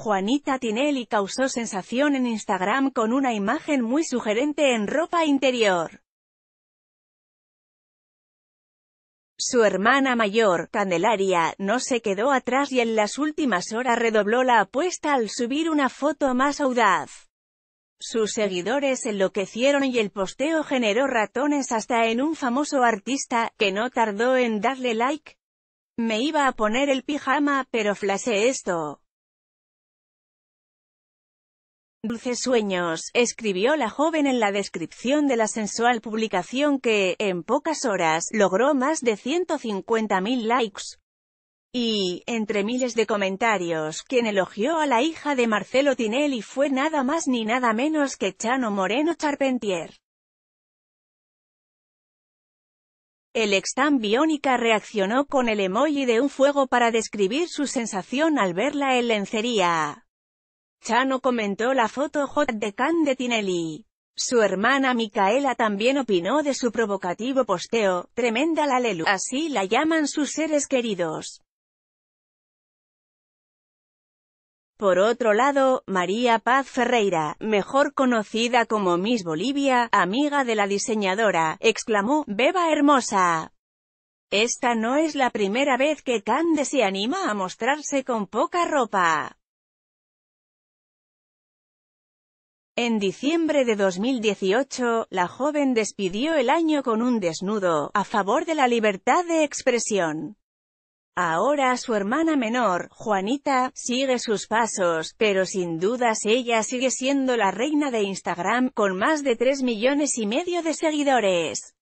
Juanita Tinelli causó sensación en Instagram con una imagen muy sugerente en ropa interior. Su hermana mayor, Candelaria, no se quedó atrás y en las últimas horas redobló la apuesta al subir una foto más audaz. Sus seguidores enloquecieron y el posteo generó ratones hasta en un famoso artista, que no tardó en darle like. Me iba a poner el pijama, pero flashé esto. Dulces sueños, escribió la joven en la descripción de la sensual publicación que, en pocas horas, logró más de 150.000 likes. Y, entre miles de comentarios, quien elogió a la hija de Marcelo Tinelli fue nada más ni nada menos que Chano Moreno Charpentier. El ex reaccionó con el emoji de un fuego para describir su sensación al verla en lencería. Chano comentó la foto hot de Can de Tinelli. Su hermana Micaela también opinó de su provocativo posteo, tremenda la Lelu, así la llaman sus seres queridos. Por otro lado, María Paz Ferreira, mejor conocida como Miss Bolivia, amiga de la diseñadora, exclamó, «Beba hermosa». Esta no es la primera vez que Cande se anima a mostrarse con poca ropa. En diciembre de 2018, la joven despidió el año con un desnudo, a favor de la libertad de expresión. Ahora su hermana menor, Juanita, sigue sus pasos, pero sin dudas ella sigue siendo la reina de Instagram, con más de 3 millones y medio de seguidores.